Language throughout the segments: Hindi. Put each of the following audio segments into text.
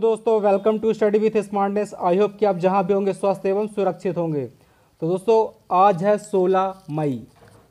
दोस्तों welcome to study with smartness I hope कि आप जहां भी होंगे स्वस्थ एवं सुरक्षित होंगे तो दोस्तों आज है 16 मई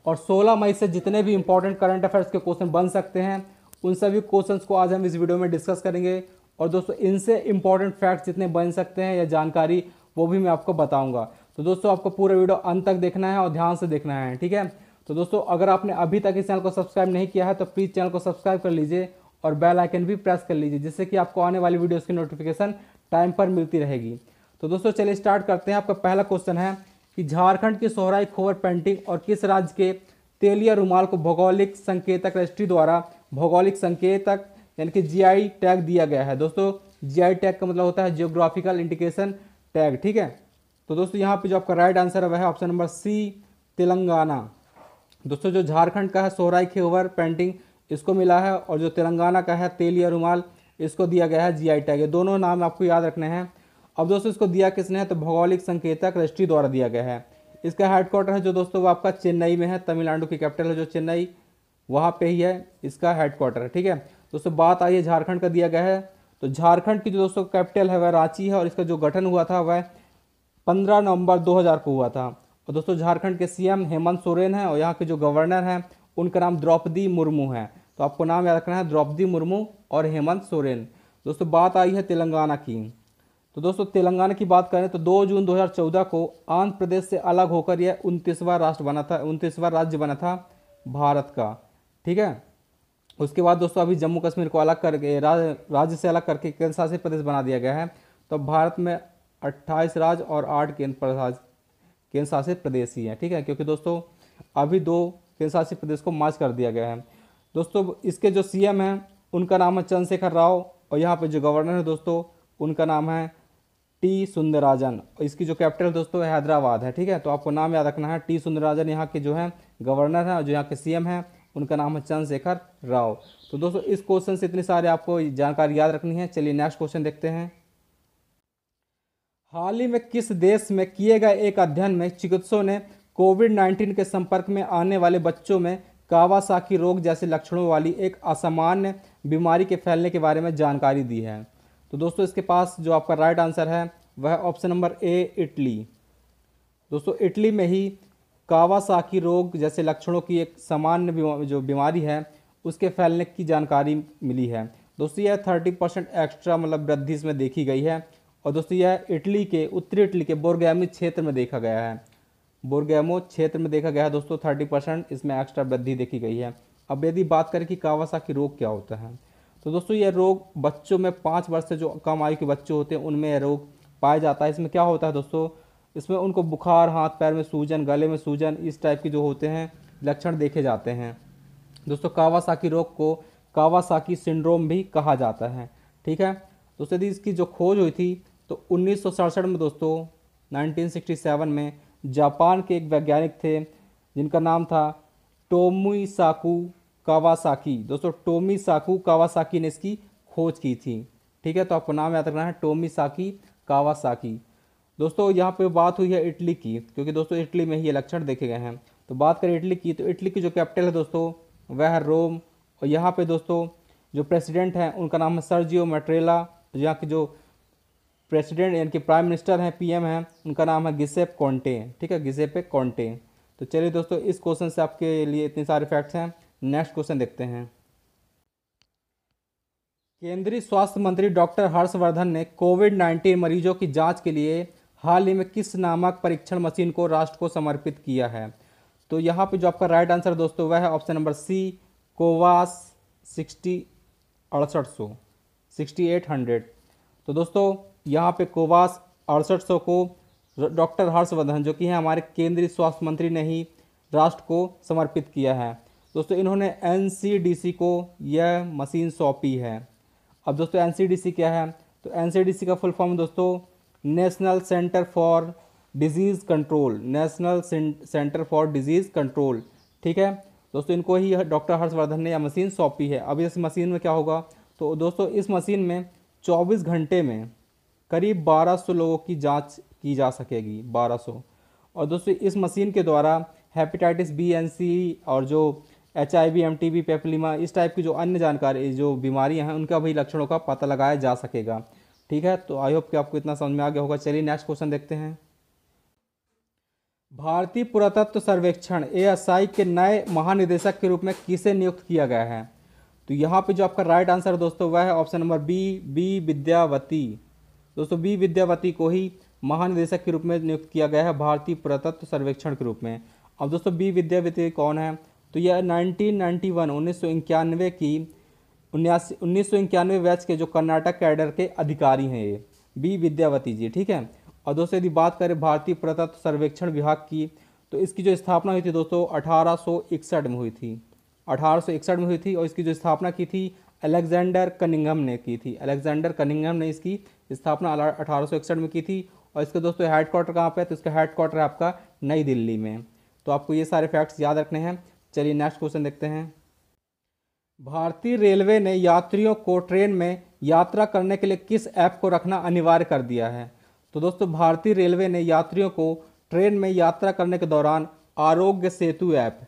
और 16 मई से जितने भी इंपॉर्टेंट करंट अफेयर्स के क्वेश्चन बन सकते हैं उन सभी क्वेश्चंस को आज हम इस वीडियो में डिस्कस करेंगे और दोस्तों इनसे इंपॉर्टेंट फैक्ट्स जितने बन सकते हैं या जानकारी वो भी मैं आपको बताऊँगा तो दोस्तों आपको पूरा वीडियो अंत तक देखना है और ध्यान से देखना है ठीक है तो दोस्तों अगर आपने अभी तक इस चैनल को सब्सक्राइब नहीं किया है तो प्लीज़ चैनल को सब्सक्राइब कर लीजिए और बेल आइकन भी प्रेस कर लीजिए जिससे कि आपको आने वाली वीडियोस की नोटिफिकेशन टाइम पर मिलती रहेगी तो दोस्तों चलिए स्टार्ट करते हैं आपका पहला क्वेश्चन है कि झारखंड की सोहराई खोवर पेंटिंग और किस राज्य के तेलिया रुमाल को भौगोलिक संकेतक रजिस्ट्री द्वारा भौगोलिक संकेतक यानी कि जी टैग दिया गया है दोस्तों जी टैग का मतलब होता है जियोग्राफिकल इंडिकेशन टैग ठीक है तो दोस्तों यहाँ पर जो आपका राइट आंसर है वह ऑप्शन नंबर सी तेलंगाना दोस्तों जो झारखंड का है सोहराई खेवर पेंटिंग इसको मिला है और जो तेलंगाना का है तेल या रुमाल इसको दिया गया है जीआई टैग ये दोनों नाम आपको याद रखने हैं अब दोस्तों इसको दिया किसने है तो भौगोलिक संकेतक रजिस्ट्री द्वारा दिया गया है इसका हेडक्वार्टर है जो दोस्तों वो आपका चेन्नई में है तमिलनाडु की कैपिटल है जो चेन्नई वहाँ पे ही है इसका हेडक्वार्टर है ठीक है दोस्तों बात आई है झारखंड का दिया गया है तो झारखंड की जो दोस्तों कैपिटल है वह रांची है और इसका जो गठन हुआ था वह पंद्रह नवंबर हज़ार को हुआ था और दोस्तों झारखंड के सीएम हेमंत सोरेन हैं और यहाँ के जो गवर्नर हैं उनका नाम द्रौपदी मुर्मू है तो आपको नाम याद रखना है द्रौपदी मुर्मू और हेमंत सोरेन दोस्तों बात आई है तेलंगाना की तो दोस्तों तेलंगाना की बात करें तो 2 जून 2014 को आंध्र प्रदेश से अलग होकर यह उनतीसवां राष्ट्र बना था उनतीसवां राज्य बना था भारत का ठीक है उसके बाद दोस्तों अभी जम्मू कश्मीर को अलग करके राज्य से अलग करके केंद्र शासित प्रदेश बना दिया गया है तो भारत में 28 राज्य और आठ केंद्र केंद्र शासित प्रदेश ही हैं ठीक है क्योंकि दोस्तों अभी दो केंद्रशासित तो प्रदेश को मार्च कर दिया गया है दोस्तों इसके जो सी हैं उनका नाम है चंद्रशेखर राव और यहाँ पे जो गवर्नर है दोस्तों उनका नाम है टी सुंदरराजन इसकी जो कैपिटल दोस्तों है हैदराबाद है ठीक है तो आपको नाम याद रखना है टी सुंदरराजन यहाँ के जो है गवर्नर हैं जो यहाँ के सीएम हैं उनका नाम है चंद्रशेखर राव तो दोस्तों इस क्वेश्चन से इतनी सारी आपको जानकारी याद रखनी है चलिए नेक्स्ट क्वेश्चन देखते हैं हाल ही में किस देश में किए गए एक अध्ययन में चिकित्सकों ने कोविड 19 के संपर्क में आने वाले बच्चों में कावासाकी रोग जैसे लक्षणों वाली एक असामान्य बीमारी के फैलने के बारे में जानकारी दी है तो दोस्तों इसके पास जो आपका राइट आंसर है वह ऑप्शन नंबर ए इटली दोस्तों इटली में ही कावासाकी रोग जैसे लक्षणों की एक सामान्य जो बीमारी है उसके फैलने की जानकारी मिली है दोस्तों यह थर्टी परसेंट एक्स्ट्रा मतलब वृद्धि इसमें देखी गई है और दोस्तों यह इटली के उत्तरी इटली के बोरगैमी क्षेत्र में देखा गया है बोरगेमो क्षेत्र में देखा गया है दोस्तों थर्टी परसेंट इसमें एक्स्ट्रा वृद्धि देखी गई है अब यदि बात करें कि कावासाकी रोग क्या होता है तो दोस्तों यह रोग बच्चों में पाँच वर्ष से जो कम आयु के बच्चे होते हैं उनमें यह रोग पाया जाता है इसमें क्या होता है दोस्तों इसमें उनको बुखार हाथ पैर में सूजन गले में सूजन इस टाइप के जो होते हैं लक्षण देखे जाते हैं दोस्तों कावासाकी रोग को कावासाकी सिंड्रोम भी कहा जाता है ठीक है दोस्तों यदि इसकी जो खोज हुई थी तो उन्नीस में दोस्तों नाइनटीन में जापान के एक वैज्ञानिक थे जिनका नाम था टोमी साकू कावासाकी दोस्तों टोमी साकू कावासाकी ने इसकी खोज की थी ठीक है तो आपको नाम याद रखना है टोमी साकी कावासाकी दोस्तों यहाँ पे बात हुई है इटली की क्योंकि दोस्तों इटली में ही ये लक्षण देखे गए हैं तो बात करें इटली की तो इटली की जो कैपिटल है दोस्तों वह है रोम और यहाँ पे दोस्तों जो प्रेसिडेंट हैं उनका नाम है सर्जियो मेट्रेला तो यहाँ के जो प्रेसिडेंट यानी कि प्राइम मिनिस्टर हैं पीएम हैं उनका नाम है गिसेप कॉन्टे ठीक है गिसेपे कॉन्टे तो चलिए दोस्तों इस क्वेश्चन से आपके लिए इतने सारे फैक्ट्स हैं नेक्स्ट क्वेश्चन देखते हैं केंद्रीय स्वास्थ्य मंत्री डॉक्टर हर्षवर्धन ने कोविड नाइन्टीन मरीजों की जाँच के लिए हाल ही में किस नामक परीक्षण मशीन को राष्ट्र को समर्पित किया है तो यहाँ पर जो आपका राइट आंसर दोस्तों वह है ऑप्शन नंबर सी कोवास सिक्सटी अड़सठ सौ सिक्सटी एट हंड्रेड तो दोस्तों यहाँ पे कोवास अड़सठ सौ को डॉक्टर हर्षवर्धन जो कि हैं हमारे केंद्रीय स्वास्थ्य मंत्री ने ही राष्ट्र को समर्पित किया है दोस्तों इन्होंने एन को यह मशीन सौंपी है अब दोस्तों एन क्या है तो एन का फुल फॉर्म दोस्तों national centre for disease control national centre for disease control ठीक है दोस्तों इनको ही डॉक्टर हर्षवर्धन ने यह मशीन सौंपी है अब इस मशीन में क्या होगा तो दोस्तों इस मशीन में 24 घंटे में करीब 1200 लोगों की जांच की जा सकेगी 1200 और दोस्तों इस मशीन के द्वारा हेपेटाइटिस बी एन सी और जो H I V M T B पेपलीमा इस टाइप की जो अन्य जानकारी जो बीमारियां हैं उनका भी लक्षणों का पता लगाया जा सकेगा ठीक है तो आई होप कि आपको इतना समझ में आ गया होगा चलिए नेक्स्ट क्वेश्चन देखते हैं भारतीय पुरातत्व सर्वेक्षण ए के नए महानिदेशक के रूप में किसे नियुक्त किया गया है तो यहाँ पे जो आपका राइट आंसर दोस्तों वह है option number B B Vidyavati दोस्तों बी विद्यावती को ही महानिदेशक के रूप में नियुक्त किया गया है भारतीय पुरातत्व सर्वेक्षण के रूप में अब दोस्तों बी विद्यावती कौन है तो यह 1991 उन्नीस की उन्यासी उन्नीस बैच के जो कर्नाटक कैडर के अधिकारी हैं ये बी विद्यावती जी ठीक है और दोस्तों यदि बात करें भारतीय पुरातत्व सर्वेक्षण विभाग की तो इसकी जो स्थापना हुई थी दोस्तों अठारह में हुई थी अठारह में हुई थी और इसकी जो स्थापना की थी अलेक्जेंडर कनिंगम ने की थी अलेक्जेंडर कनिंगम ने इसकी स्थापना अठारह में की थी और इसके दोस्तों हेड क्वार्टर कहाँ पर है तो इसका हेड क्वार्टर है आपका नई दिल्ली में तो आपको ये सारे फैक्ट्स याद रखने हैं चलिए नेक्स्ट क्वेश्चन देखते हैं भारतीय रेलवे ने यात्रियों को ट्रेन में यात्रा करने के लिए किस ऐप को रखना अनिवार्य कर दिया है तो दोस्तों भारतीय रेलवे ने यात्रियों को ट्रेन में यात्रा करने के दौरान आरोग्य सेतु ऐप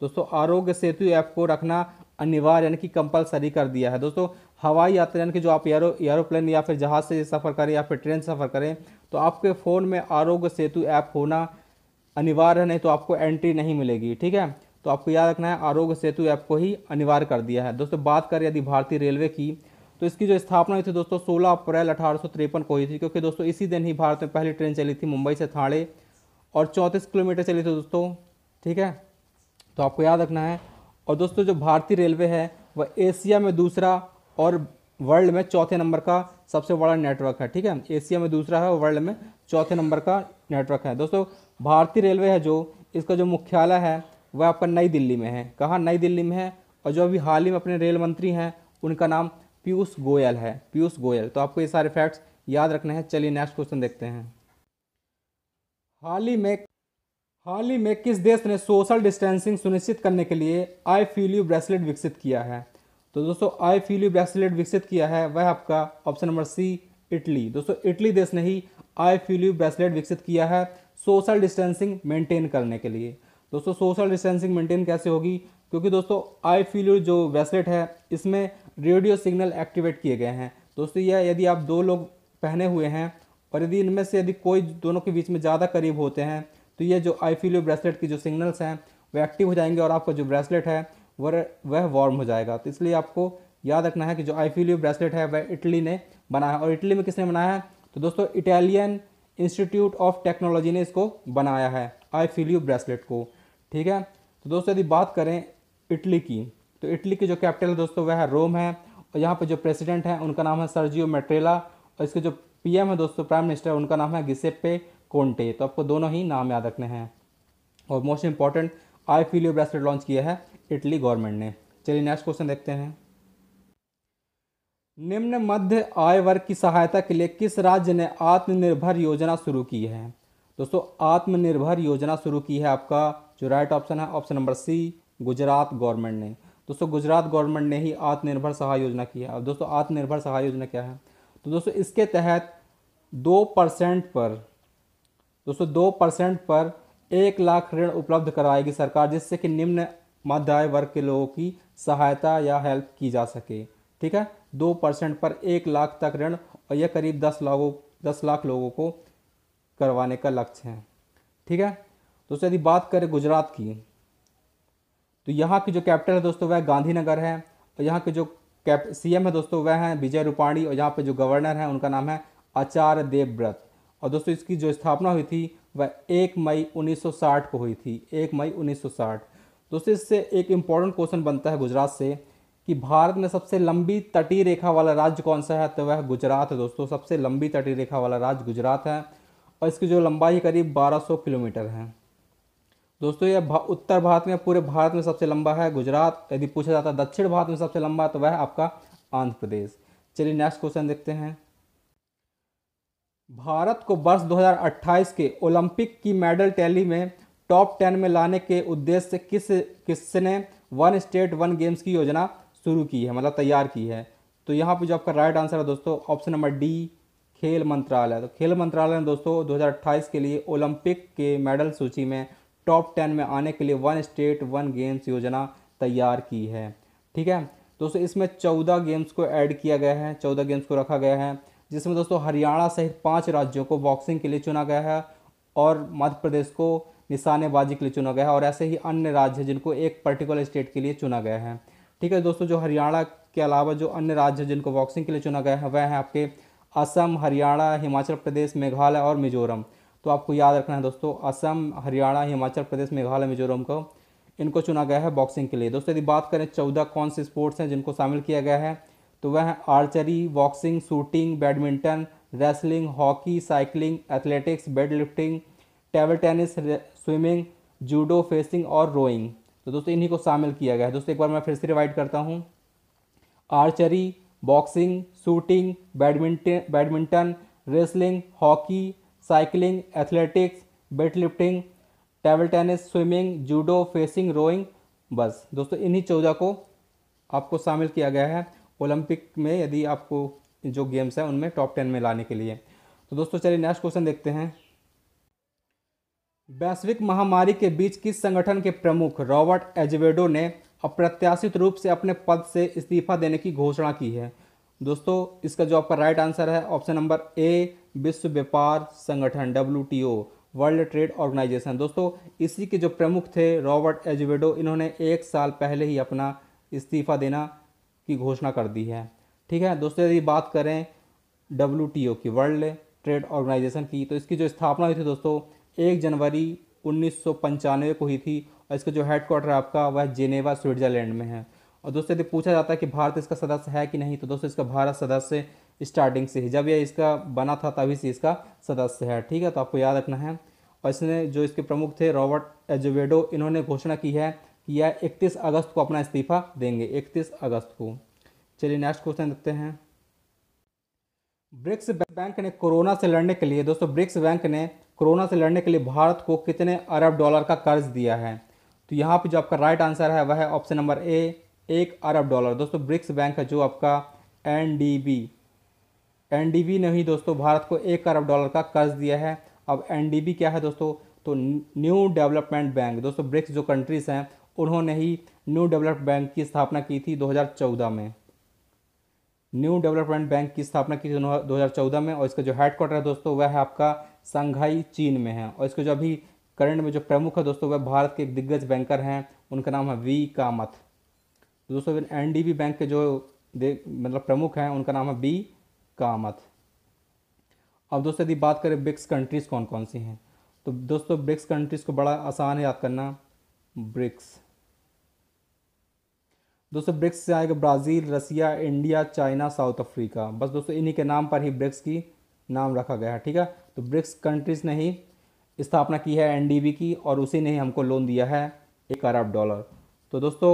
दोस्तों आरोग्य सेतु ऐप को रखना अनिवार्य यानी कि कंपलसरी कर दिया है दोस्तों हवाई यात्रा यानी कि जो आप एरो एरोप्लेन या फिर जहाज़ से सफ़र करें या फिर ट्रेन से सफ़र करें तो आपके फ़ोन में आरोग्य सेतु ऐप होना अनिवार्य नहीं तो आपको एंट्री नहीं मिलेगी ठीक है तो आपको याद रखना है आरोग्य सेतु ऐप को ही अनिवार्य कर दिया है दोस्तों बात करें यदि भारतीय रेलवे की तो इसकी जो स्थापना हुई थी दोस्तों सोलह अप्रैल अठारह को हुई थी क्योंकि दोस्तों इसी दिन ही भारत में पहली ट्रेन चली थी मुंबई से थाड़े और चौंतीस किलोमीटर चली थी दोस्तों ठीक है तो आपको याद रखना है और दोस्तों जो भारतीय रेलवे है वह एशिया में दूसरा और वर्ल्ड में चौथे नंबर का सबसे बड़ा नेटवर्क है ठीक है एशिया में दूसरा है और वर्ल्ड में चौथे नंबर का नेटवर्क है दोस्तों भारतीय रेलवे है जो इसका जो मुख्यालय है वह आपका नई दिल्ली में है कहाँ नई दिल्ली में है और जो अभी हाल ही में अपने रेल मंत्री हैं उनका नाम पीयूष गोयल है पीयूष गोयल तो आपको ये सारे फैक्ट्स याद रखने हैं चलिए नेक्स्ट क्वेश्चन देखते हैं हाल ही में हाल ही में किस देश ने सोशल डिस्टेंसिंग सुनिश्चित करने के लिए आई फील यू ब्रेसलेट विकसित किया है तो दोस्तों आई फील यू ब्रेसलेट विकसित किया है वह आपका ऑप्शन नंबर सी इटली दोस्तों इटली देश ने ही आई फील यू ब्रेसलेट विकसित किया है सोशल डिस्टेंसिंग मेंटेन करने के लिए दोस्तों सोशल डिस्टेंसिंग मेंटेन कैसे होगी क्योंकि दोस्तों आई फील यू जो ब्रेसलेट है इसमें रेडियो सिग्नल एक्टिवेट किए गए हैं दोस्तों यह यदि आप दो लोग पहने हुए हैं और यदि इनमें से यदि कोई दोनों के बीच में ज़्यादा करीब होते हैं तो ये जो आई फील यू ब्रेसलेट की जो सिग्नल्स हैं वे एक्टिव हो जाएंगे और आपका जो ब्रेसलेट है वह वह वार्म हो जाएगा तो इसलिए आपको याद रखना है कि जो आई फील यू ब्रेसलेट है वह इटली ने बनाया है और इटली में किसने बनाया है तो दोस्तों इटालियन इंस्टीट्यूट ऑफ टेक्नोलॉजी ने इसको बनाया है आई फील यू ब्रेसलेट को ठीक है तो दोस्तों यदि बात करें इटली की तो इटली की जो कैपिटल है दोस्तों वह है रोम है और यहाँ पर जो प्रेसिडेंट हैं उनका नाम है सर्जियो मेट्रेला और इसके जो पीएम है दोस्तों प्राइम मिनिस्टर उनका नाम है गिसेप्पे कोंटे तो आपको दोनों ही नाम याद रखने हैं और most important I feel you bracelet launch किया है इटली गवर्नमेंट ने चलिए नेक्स्ट क्वेश्चन देखते हैं निम्न मध्य आय वर्ग की सहायता के लिए किस राज्य ने आत्मनिर्भर योजना शुरू की है दोस्तों आत्मनिर्भर योजना शुरू की है आपका जो राइट ऑप्शन है option number C Gujarat government ने दोस्तों गुजरात गवर्नमेंट ने ही आत्मनिर्भर सहाय योजना की है अब दोस्तों आत्मनिर्भर सहाय योजना क्या है तो दोस्तों इसके तहत दो परसेंट पर दोस्तों दो परसेंट पर एक लाख ऋण उपलब्ध करवाएगी सरकार जिससे कि निम्न मध्य आय वर्ग के लोगों की सहायता या हेल्प की जा सके ठीक है दो परसेंट पर एक लाख तक ऋण और यह करीब दस लाखों दस लाख लोगों को करवाने का लक्ष्य है ठीक है दोस्तों यदि बात करें गुजरात की तो यहाँ की जो कैपिटल है दोस्तों वह गांधीनगर है और यहाँ के जो कैप सी है दोस्तों वह हैं विजय रूपाणी और यहाँ पर जो गवर्नर हैं उनका नाम है आचार्य देवव्रत और दोस्तों इसकी जो स्थापना हुई थी वह एक मई 1960 को हुई थी एक मई 1960 दोस्तों इससे एक इम्पॉर्टेंट क्वेश्चन बनता है गुजरात से कि भारत में सबसे लंबी तटीय रेखा वाला राज्य कौन सा है तो वह गुजरात है दोस्तों सबसे लंबी तटीय रेखा वाला राज्य गुजरात है और इसकी जो लंबाई करीब 1200 किलोमीटर है दोस्तों यह भा, उत्तर भारत में पूरे भारत में सबसे लंबा है गुजरात यदि पूछा जाता है दक्षिण भारत में सबसे लंबा तो वह आपका आंध्र प्रदेश चलिए नेक्स्ट क्वेश्चन देखते हैं भारत को वर्ष 2028 के ओलंपिक की मेडल टैली में टॉप टेन में लाने के उद्देश्य से किस किसने वन स्टेट वन गेम्स की योजना शुरू की है मतलब तैयार की है तो यहाँ पर जो आपका राइट आंसर है दोस्तों ऑप्शन नंबर डी खेल मंत्रालय तो खेल मंत्रालय ने दोस्तों 2028 के लिए ओलंपिक के मेडल सूची में टॉप टेन में आने के लिए वन स्टेट वन गेम्स योजना तैयार की है ठीक है दोस्तों इसमें चौदह गेम्स को ऐड किया गया है चौदह गेम्स को रखा गया है जिसमें दोस्तों हरियाणा सहित पाँच राज्यों को बॉक्सिंग के लिए चुना गया है और मध्य प्रदेश को निशानेबाजी के लिए चुना गया है और ऐसे ही अन्य राज्य हैं जिनको एक पर्टिकुलर स्टेट के लिए चुना गया है ठीक है दोस्तों जो हरियाणा के अलावा जो अन्य राज्य जिनको बॉक्सिंग के लिए चुना गया है वह हैं आपके असम हरियाणा हिमाचल प्रदेश मेघालय और मिजोरम तो आपको याद रखना है दोस्तों असम हरियाणा हिमाचल प्रदेश मेघालय मिजोरम को इनको चुना गया है बॉक्सिंग के लिए दोस्तों यदि बात करें चौदह कौन से स्पोर्ट्स हैं जिनको शामिल किया गया है तो वह archery boxing shooting badminton wrestling hockey cycling athletics lifting table tennis swimming judo fencing और रोइंग तो दोस्तों इन्हीं को शामिल किया गया है दोस्तों एक बार मैं फिर से रिवाइड करता हूँ archery boxing shooting badminton badminton wrestling hockey cycling athletics weightlifting table tennis swimming judo fencing rowing बस दोस्तों इन्हीं चौदह को आपको शामिल किया गया है ओलंपिक में यदि आपको जो गेम्स हैं उनमें टॉप टेन में लाने के लिए तो दोस्तों चलिए नेक्स्ट क्वेश्चन देखते हैं वैश्विक महामारी के बीच किस संगठन के प्रमुख रॉबर्ट एजवेडो ने अप्रत्याशित रूप से अपने पद से इस्तीफा देने की घोषणा की है दोस्तों इसका जो आपका राइट आंसर है ऑप्शन नंबर ए विश्व व्यापार संगठन डब्ल्यू वर्ल्ड ट्रेड ऑर्गेनाइजेशन दोस्तों इसी के जो प्रमुख थे रॉबर्ट एजवेडो इन्होंने एक साल पहले ही अपना इस्तीफा देना की घोषणा कर दी है ठीक है दोस्तों यदि बात करें डब्ल्यू की वर्ल्ड ट्रेड ऑर्गेनाइजेशन की तो इसकी जो स्थापना हुई थी दोस्तों एक जनवरी उन्नीस को हुई थी और इसका जो हेडक्वार्टर आपका वह जेनेवा स्विट्जरलैंड में है और दोस्तों यदि पूछा जाता है कि भारत इसका सदस्य है कि नहीं तो दोस्तों इसका भारत सदस्य स्टार्टिंग से ही जब यह इसका बना था तभी से इसका सदस्य है ठीक है तो आपको याद रखना है और इसने जो इसके प्रमुख थे रॉबर्ट एजोवेडो इन्होंने घोषणा की है या 31 अगस्त को अपना इस्तीफा देंगे 31 अगस्त को चलिए नेक्स्ट क्वेश्चन देखते हैं ब्रिक्स बैंक ने कोरोना से लड़ने के लिए दोस्तों ब्रिक्स बैंक ने कोरोना से लड़ने के लिए भारत को कितने अरब डॉलर का कर्ज दिया है तो यहाँ पर जो आपका राइट आंसर है वह है ऑप्शन नंबर ए एक अरब डॉलर दोस्तों ब्रिक्स बैंक है जो आपका N D B N D B ने ही दोस्तों भारत को एक अरब डॉलर का कर्ज दिया है अब एन डी बी क्या है दोस्तों तो न्यू डेवलपमेंट बैंक दोस्तों ब्रिक्स जो कंट्रीज़ हैं उन्होंने ही न्यू डेवलप बैंक की स्थापना की थी 2014 में न्यू डेवलपमेंट बैंक की स्थापना की थी दो में और इसका जो हेडक्वार्टर है दोस्तों वह है आपका संघाई चीन में है और इसका जो अभी करंट में जो प्रमुख है दोस्तों वह भारत के एक दिग्गज बैंकर हैं उनका नाम है वी कामत तो दोस्तों एन डी बी बैंक के जो मतलब प्रमुख हैं उनका नाम है बी कामत अब दोस्तों यदि बात करें ब्रिक्स कंट्रीज़ कौन कौन सी हैं तो दोस्तों ब्रिक्स कंट्रीज़ को बड़ा आसान है याद करना ब्रिक्स दोस्तों ब्रिक्स से आएगा Brazil Russia India China South Africa बस दोस्तों इन्हीं के नाम पर ही ब्रिक्स की नाम रखा गया है ठीक है तो ब्रिक्स कंट्रीज़ ने ही स्थापना की है एनडीबी की और उसी ने ही हमको लोन दिया है एक अरब डॉलर तो दोस्तों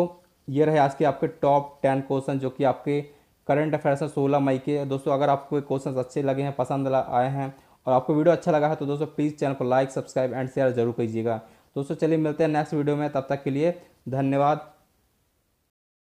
ये रहे आज के आपके टॉप टेन क्वेश्चन जो कि आपके करंट अफेयर से सोलह मई के दोस्तों अगर आपको क्वेश्चन अच्छे लगे हैं पसंद आए हैं और आपको वीडियो अच्छा लगा है तो दोस्तों प्लीज़ चैनल को लाइक सब्सक्राइब एंड शेयर जरूर कीजिएगा दोस्तों चलिए मिलते हैं नेक्स्ट वीडियो में तब तक के लिए धन्यवाद